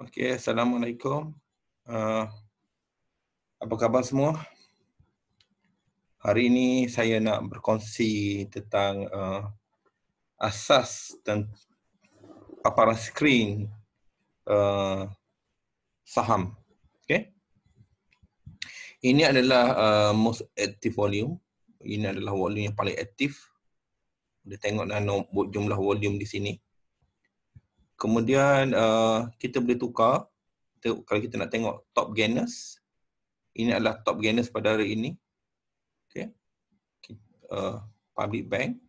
Okey, Assalamualaikum. Uh, apa khabar semua? Hari ini saya nak berkongsi tentang uh, asas dan paparan skrin uh, saham. Okey. Ini adalah uh, most active volume. Ini adalah volume yang paling aktif. Kita tengok dalam jumlah volume di sini. Kemudian uh, kita boleh tukar kita, kalau kita nak tengok top gainers. Ini adalah top gainers pada hari ini. Okay. Uh, public bank.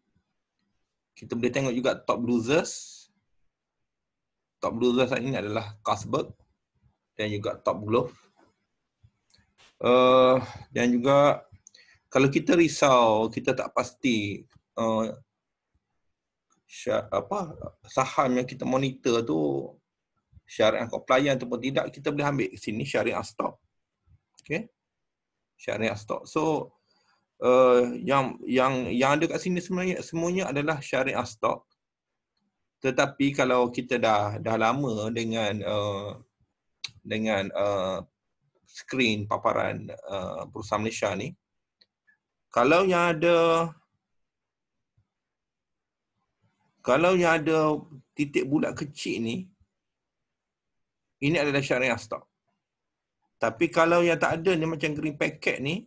Kita boleh tengok juga top losers. Top losers ini adalah Carlsberg dan juga top glove. Uh, dan juga kalau kita risau, kita tak pasti uh, syar, apa saham yang kita monitor tu syariah compliant ataupun tidak kita boleh ambil sini syariah stop. Okey. Syariah stop. So uh, yang yang yang ada kat sini sebenarnya semuanya adalah syariah stop. Tetapi kalau kita dah dah lama dengan uh, dengan uh, screen paparan uh, perusahaan Malaysia ni kalau yang ada kalau yang ada titik bulat kecil ni ini adalah syariah stop. Tapi kalau yang tak ada ni macam green packet ni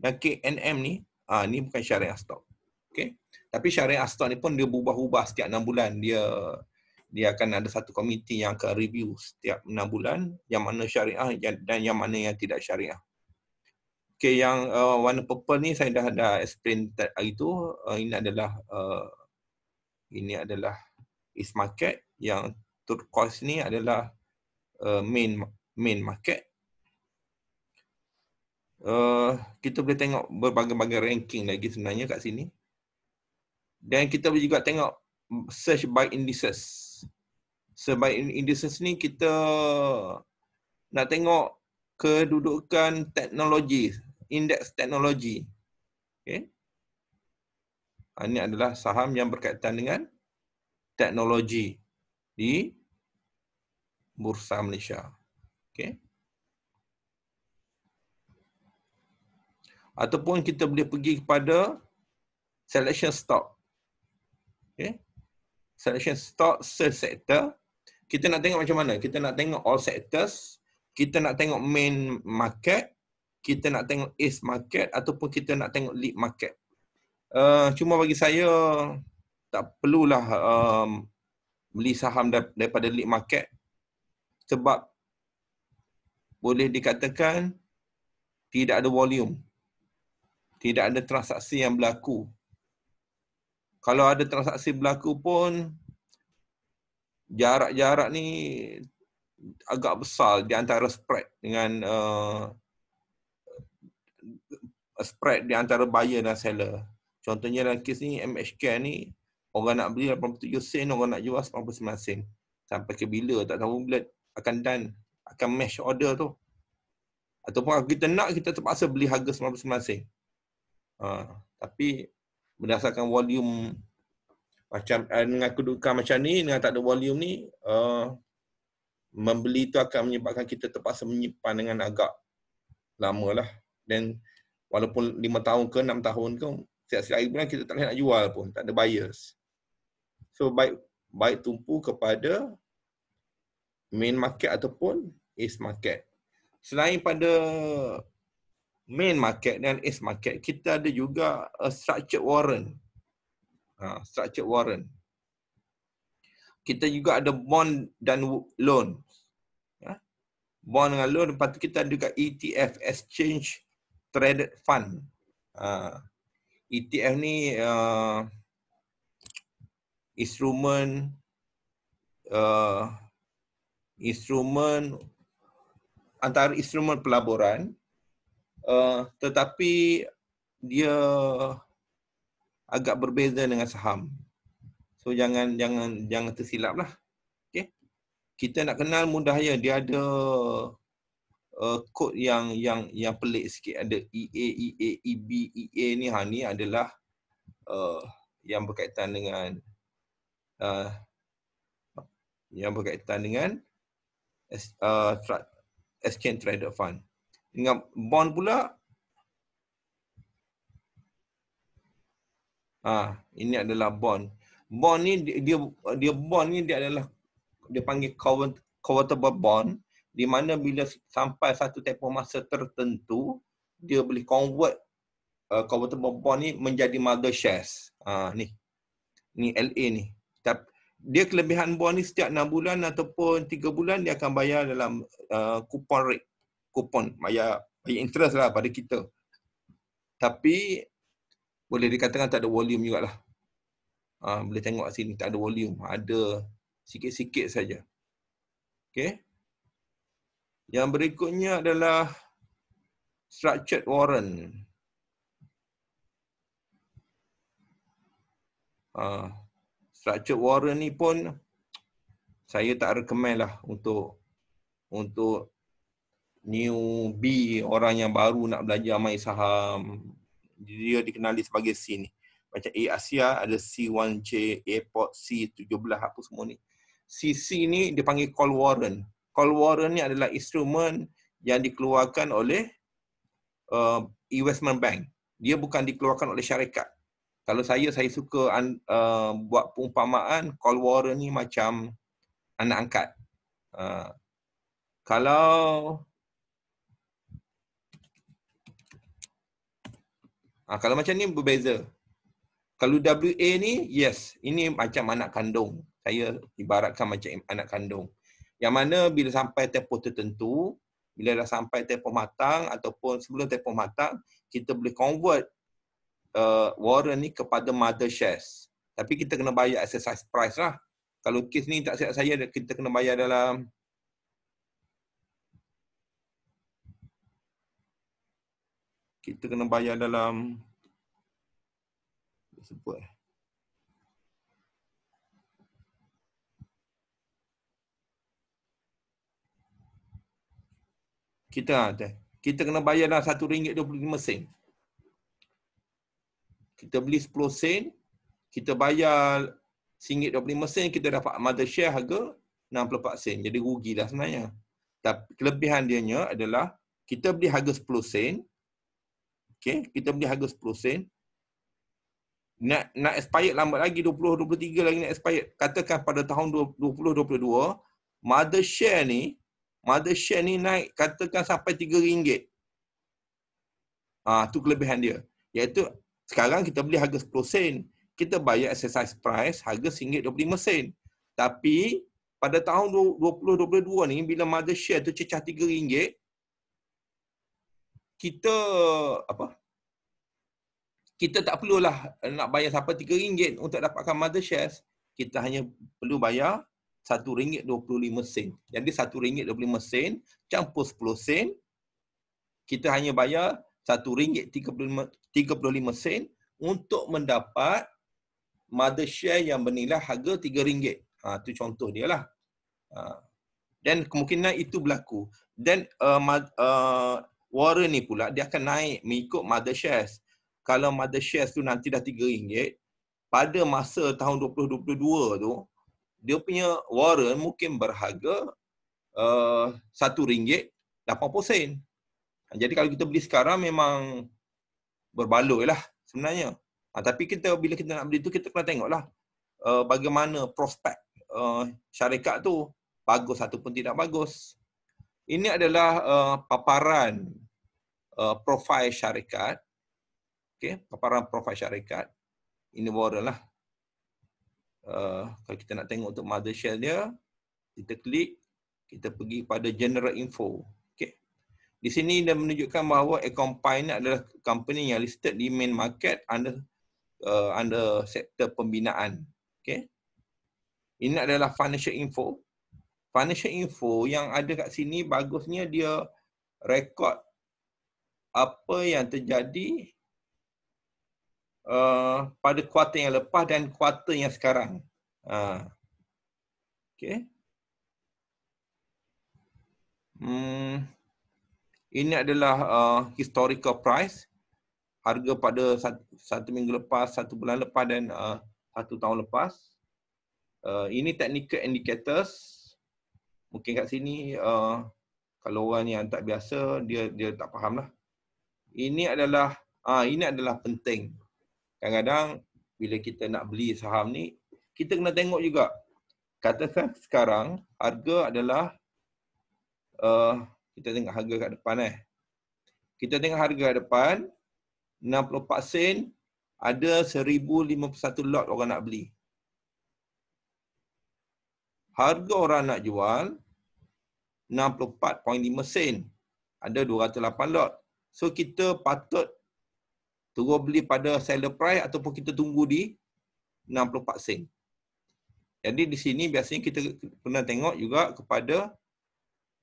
dan KNM ni, ah ha, ni bukan syariah stop. Okay. Tapi syariah stop ni pun dia berubah-ubah setiap 6 bulan dia dia akan ada satu komiti yang akan review setiap 6 bulan yang mana syariah dan yang mana yang tidak syariah. Okay. yang uh, warna purple ni saya dah dah explain hari tu uh, ini adalah uh, ini adalah east market yang turquoise ni adalah uh, main main market uh, kita boleh tengok berbagai-bagai ranking lagi sebenarnya kat sini dan kita boleh juga tengok search by indices sebab so, indices ni kita nak tengok kedudukan teknologi, indeks teknologi. Okay. Ha, ini adalah saham yang berkaitan dengan teknologi di Bursa Malaysia. Okey. Ataupun kita boleh pergi kepada selection stock. Okey. Selection stock se sektor. Kita nak tengok macam mana? Kita nak tengok all sectors, kita nak tengok main market, kita nak tengok ace market ataupun kita nak tengok lead market. Eh, cuma bagi saya tak perlulah um, beli saham daripada lead market sebab boleh dikatakan tidak ada volume. Tidak ada transaksi yang berlaku. Kalau ada transaksi berlaku pun jarak-jarak ni agak besar di antara spread dengan uh, spread di antara buyer dan seller. Contohnya dalam kes ni MH Care ni orang nak beli 87 sen, orang nak jual 99 sen. Sampai ke bila tak tahu bila akan done, akan match order tu. Ataupun kita nak kita terpaksa beli harga 99 sen. Ha, tapi berdasarkan volume macam eh, dengan kedudukan macam ni dengan tak ada volume ni uh, membeli tu akan menyebabkan kita terpaksa menyimpan dengan agak lama lah dan walaupun 5 tahun ke 6 tahun ke setiap hari bulan kita tak boleh nak jual pun, tak ada buyers. So baik baik tumpu kepada main market ataupun east market. Selain pada main market dan east market, kita ada juga a structured warrant. Ha, structured warrant. Kita juga ada bond dan loan. Ya? Bond dengan loan, lepas kita ada juga ETF, Exchange Traded Fund. Ha, ETF ni uh, instrumen uh, instrumen antara instrumen pelaburan uh, tetapi dia agak berbeza dengan saham. So jangan jangan jangan tersilap lah. Kita nak kenal mudah ya, dia ada Uh, kod yang yang yang pelik sikit ada EA EA EB EA ni ha ni adalah uh, yang berkaitan dengan uh, yang berkaitan dengan S, uh, Trader Fund dengan bond pula ha, ini adalah bond bond ni dia dia bond ni dia adalah dia panggil covered convertible bond di mana bila sampai satu tempoh masa tertentu hmm. dia boleh convert uh, convertible bond ni menjadi mother shares. Ha, ni. Ni LA ni. dia kelebihan bond ni setiap 6 bulan ataupun 3 bulan dia akan bayar dalam uh, coupon rate. Coupon bayar, bayar interest lah pada kita. Tapi boleh dikatakan tak ada volume jugalah. Uh, boleh tengok sini tak ada volume. Ada sikit-sikit saja. Okay. Yang berikutnya adalah structured warrant. Uh, structured warrant ni pun saya tak recommend lah untuk untuk newbie orang yang baru nak belajar main saham dia dikenali sebagai C ni macam A Asia ada C1J, Airport C17 apa semua ni CC ni dia panggil call warrant call warrant ni adalah instrumen yang dikeluarkan oleh uh, investment bank. Dia bukan dikeluarkan oleh syarikat. Kalau saya, saya suka uh, buat perumpamaan call warrant ni macam anak angkat. Uh, kalau uh, kalau macam ni berbeza. Kalau WA ni, yes. Ini macam anak kandung. Saya ibaratkan macam anak kandung. Yang mana bila sampai tempoh tertentu, bila dah sampai tempoh matang ataupun sebelum tempoh matang, kita boleh convert uh, warrant ni kepada mother shares. Tapi kita kena bayar exercise price lah. Kalau kes ni tak siap saya, kita kena bayar dalam kita kena bayar dalam sebut eh Kita ada. Ah, kita kena bayar dah satu ringgit dua puluh lima sen. Kita beli sepuluh sen, kita bayar singgit dua puluh lima sen, kita dapat mother share harga enam puluh empat sen. Jadi rugi dah sebenarnya. Tapi kelebihan dianya adalah kita beli harga sepuluh sen. Okay, kita beli harga sepuluh sen. Nak, nak expired lambat lagi, dua dua puluh puluh tiga lagi nak expired. Katakan pada tahun dua dua puluh puluh dua, mother share ni mother share ni naik katakan sampai RM3. Ha, ah, tu kelebihan dia. Yaitu sekarang kita beli harga 10 sen. Kita bayar exercise price harga RM1.25 sen. Tapi pada tahun 2022 ni bila mother share tu cecah RM3 kita apa kita tak perlulah nak bayar sampai RM3 untuk dapatkan mother shares. Kita hanya perlu bayar RM1.25 sen. Jadi RM1.25 sen campur 10 sen kita hanya bayar RM1.35 sen untuk mendapat mother share yang bernilai harga RM3. Ha, tu contoh dia lah. Ha. Dan kemungkinan itu berlaku. Dan uh, uh, warren ni pula dia akan naik mengikut mother shares. Kalau mother shares tu nanti dah RM3 pada masa tahun 2022 tu dia punya warren mungkin berharga eh, satu uh, ringgit 80 sen. Jadi kalau kita beli sekarang memang berbaloi lah sebenarnya. Ha, tapi kita bila kita nak beli tu kita kena tengoklah uh, bagaimana prospek uh, syarikat tu bagus ataupun tidak bagus. Ini adalah uh, paparan uh, profil syarikat. Okay, paparan profil syarikat. Ini warren lah Uh, kalau kita nak tengok untuk mother shell dia, kita klik, kita pergi pada general info. Okey, Di sini dia menunjukkan bahawa Ecompine adalah company yang listed di main market under uh, under sektor pembinaan. Okey, Ini adalah financial info. Financial info yang ada kat sini bagusnya dia rekod apa yang terjadi uh, pada kuarter yang lepas dan kuarter yang sekarang. Uh. Ha. Okay. Hmm. Ini adalah uh, historical price. Harga pada satu, satu minggu lepas, satu bulan lepas dan uh, satu tahun lepas. Uh, ini technical indicators. Mungkin kat sini uh, kalau orang yang tak biasa dia dia tak faham lah. Ini adalah ah uh, ini adalah penting kadang-kadang bila kita nak beli saham ni kita kena tengok juga katakan sekarang harga adalah uh, kita tengok harga kat depan eh kita tengok harga kat depan 64 sen ada 1051 lot orang nak beli harga orang nak jual 64.5 sen ada 208 lot so kita patut Terus beli pada seller price ataupun kita tunggu di 64 sen. Jadi di sini biasanya kita pernah tengok juga kepada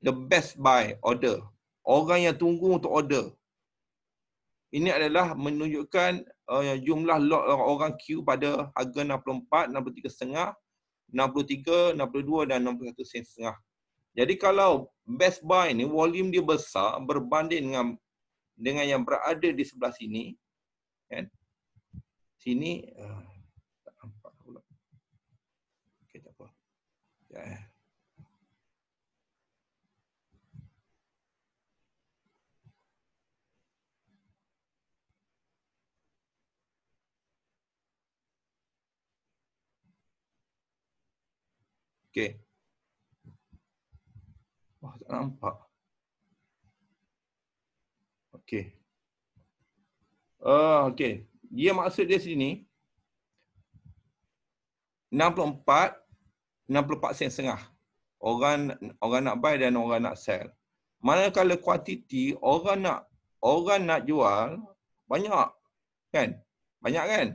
the best buy order. Orang yang tunggu untuk order. Ini adalah menunjukkan uh, jumlah lot orang queue pada harga 64, 63.5, 63, 62 dan 61 sen setengah. Jadi kalau best buy ni volume dia besar berbanding dengan dengan yang berada di sebelah sini, kan sini uh, tak nampak pula okey tak apa ya eh. Okay. Wah, tak nampak. Okay. Uh, ah, okay. Dia maksud dia sini 64 64 sen setengah orang orang nak buy dan orang nak sell. Manakala kuantiti orang nak orang nak jual banyak kan? Banyak kan?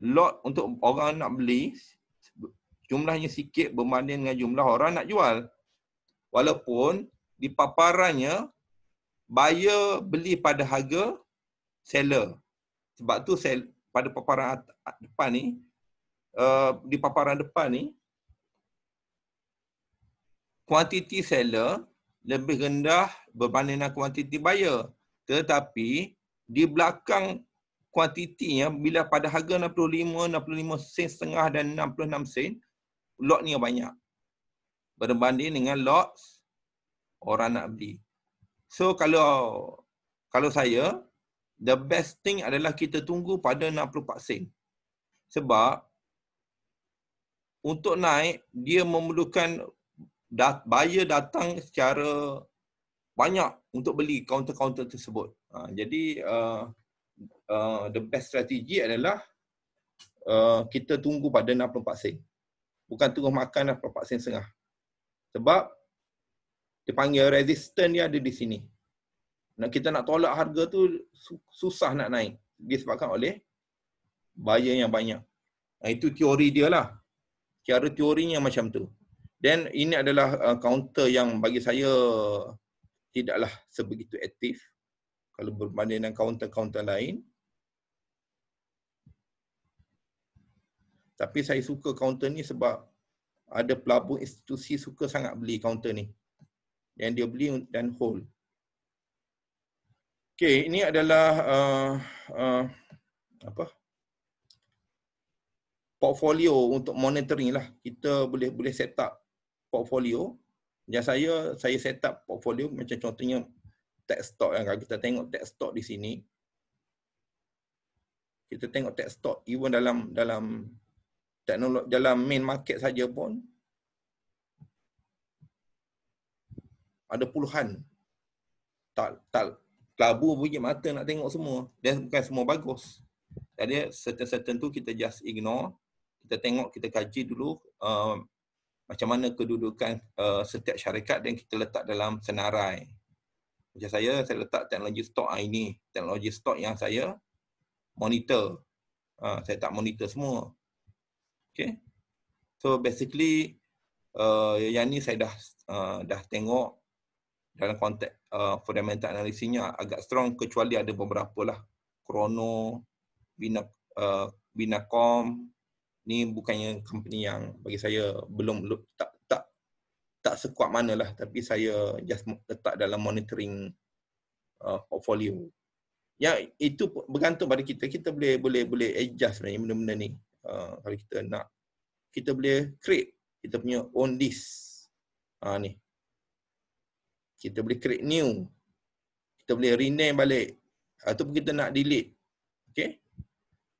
Lot untuk orang nak beli jumlahnya sikit berbanding dengan jumlah orang nak jual. Walaupun di paparannya buyer beli pada harga seller. Sebab tu sell, pada paparan depan ni, uh, di paparan depan ni, kuantiti seller lebih rendah berbanding dengan kuantiti buyer. Tetapi di belakang kuantitinya bila pada harga 65, 65 sen setengah dan 66 sen, lot ni banyak. Berbanding dengan lot orang nak beli. So kalau kalau saya the best thing adalah kita tunggu pada 64 sen. Sebab untuk naik dia memerlukan dat buyer datang secara banyak untuk beli counter-counter tersebut. Ha, jadi uh, uh, the best strategi adalah uh, kita tunggu pada 64 sen. Bukan tunggu makan 64 sen setengah. Sebab dia panggil resistance dia ada di sini. Nak kita nak tolak harga tu susah nak naik disebabkan oleh buyer yang banyak. Nah itu teori dia lah. Cara teorinya macam tu. Then ini adalah uh, counter yang bagi saya tidaklah sebegitu aktif kalau berbanding dengan counter-counter lain. Tapi saya suka counter ni sebab ada pelabur institusi suka sangat beli counter ni yang dia beli dan hold. Okay, ini adalah uh, uh, apa? portfolio untuk monitoring lah. Kita boleh boleh set up portfolio. Yang saya, saya set up portfolio macam contohnya tech stock yang lah. kita tengok tech stock di sini. Kita tengok tech stock even dalam dalam teknologi dalam main market saja pun ada puluhan tak tak kelabu punya mata nak tengok semua dia bukan semua bagus jadi certain-certain tu kita just ignore kita tengok kita kaji dulu uh, macam mana kedudukan uh, setiap syarikat dan kita letak dalam senarai macam saya saya letak teknologi stock ini teknologi stock yang saya monitor uh, saya tak monitor semua okay so basically uh, yang ni saya dah uh, dah tengok dalam konteks uh, fundamental analisinya agak strong kecuali ada beberapa lah Krono, Bina, uh, Binacom ni bukannya company yang bagi saya belum tak tak tak sekuat mana lah. tapi saya just letak dalam monitoring uh, portfolio. Ya itu bergantung pada kita. Kita boleh boleh boleh adjust sebenarnya benda-benda ni. Uh, kalau kita nak kita boleh create kita punya own list. Ah uh, ni. Uh, kita boleh create new kita boleh rename balik atau kita nak delete okay?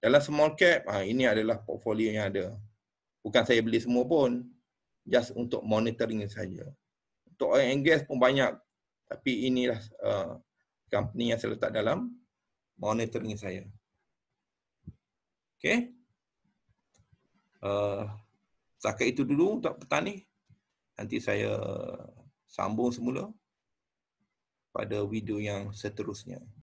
dalam small cap ha, ini adalah portfolio yang ada bukan saya beli semua pun just untuk monitoring saja untuk oil and gas pun banyak tapi inilah uh, company yang saya letak dalam monitoring saya Okay? uh, setakat itu dulu untuk petani nanti saya sambung semula pada video yang seterusnya.